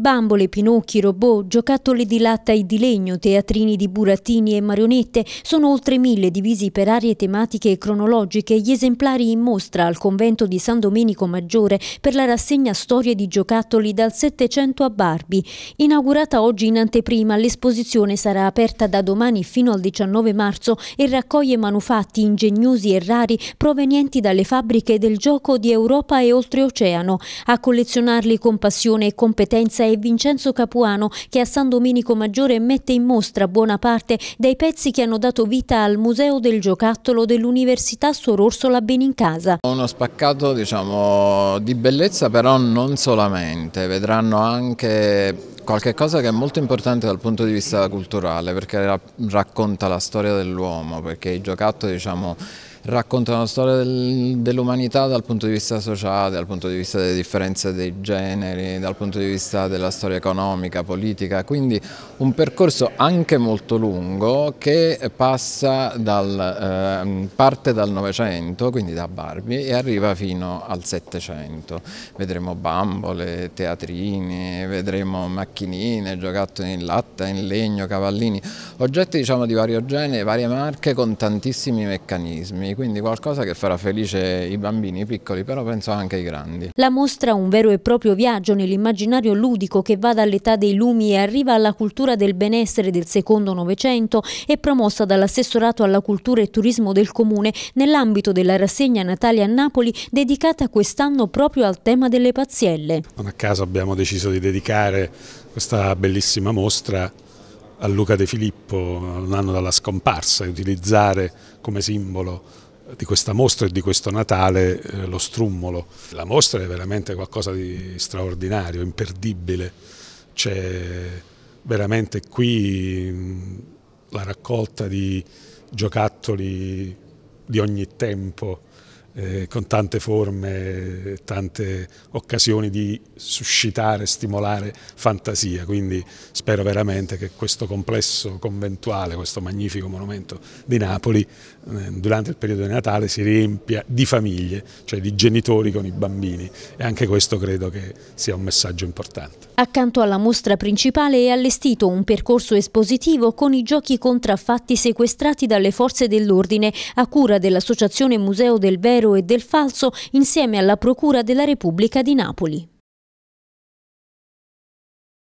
Bambole, pinocchi, robot, giocattoli di latta e di legno, teatrini di burattini e marionette sono oltre mille divisi per aree tematiche e cronologiche gli esemplari in mostra al convento di San Domenico Maggiore per la rassegna Storie di giocattoli dal Settecento a Barbi. Inaugurata oggi in anteprima, l'esposizione sarà aperta da domani fino al 19 marzo e raccoglie manufatti ingegnosi e rari provenienti dalle fabbriche del gioco di Europa e oltreoceano. A collezionarli con passione e competenza e Vincenzo Capuano che a San Domenico Maggiore mette in mostra buona parte dei pezzi che hanno dato vita al Museo del Giocattolo dell'Università Sor Orsola Benincasa. Uno spaccato diciamo, di bellezza però non solamente, vedranno anche qualche cosa che è molto importante dal punto di vista culturale perché racconta la storia dell'uomo, perché i giocattoli diciamo, racconta la storia del, dell'umanità dal punto di vista sociale, dal punto di vista delle differenze dei generi, dal punto di vista della storia economica, politica, quindi un percorso anche molto lungo che passa dal, eh, parte dal Novecento, quindi da Barbie, e arriva fino al Settecento. Vedremo bambole, teatrini, vedremo macchinine, giocattoli in latta, in legno, cavallini, oggetti diciamo, di vario genere, varie marche con tantissimi meccanismi quindi qualcosa che farà felice i bambini, i piccoli, però penso anche i grandi. La mostra un vero e proprio viaggio nell'immaginario ludico che va dall'età dei lumi e arriva alla cultura del benessere del secondo novecento è promossa dall'assessorato alla cultura e turismo del comune nell'ambito della rassegna Natale a Napoli dedicata quest'anno proprio al tema delle pazielle. Non a caso abbiamo deciso di dedicare questa bellissima mostra a Luca De Filippo un anno dalla scomparsa e utilizzare come simbolo di questa mostra e di questo Natale eh, lo strummolo. La mostra è veramente qualcosa di straordinario, imperdibile, c'è veramente qui la raccolta di giocattoli di ogni tempo, eh, con tante forme, tante occasioni di suscitare, stimolare fantasia, quindi spero veramente che questo complesso conventuale, questo magnifico monumento di Napoli eh, durante il periodo di Natale si riempia di famiglie, cioè di genitori con i bambini e anche questo credo che sia un messaggio importante. Accanto alla mostra principale è allestito un percorso espositivo con i giochi contraffatti sequestrati dalle forze dell'ordine a cura dell'Associazione Museo del Vero vero e del falso insieme alla Procura della Repubblica di Napoli.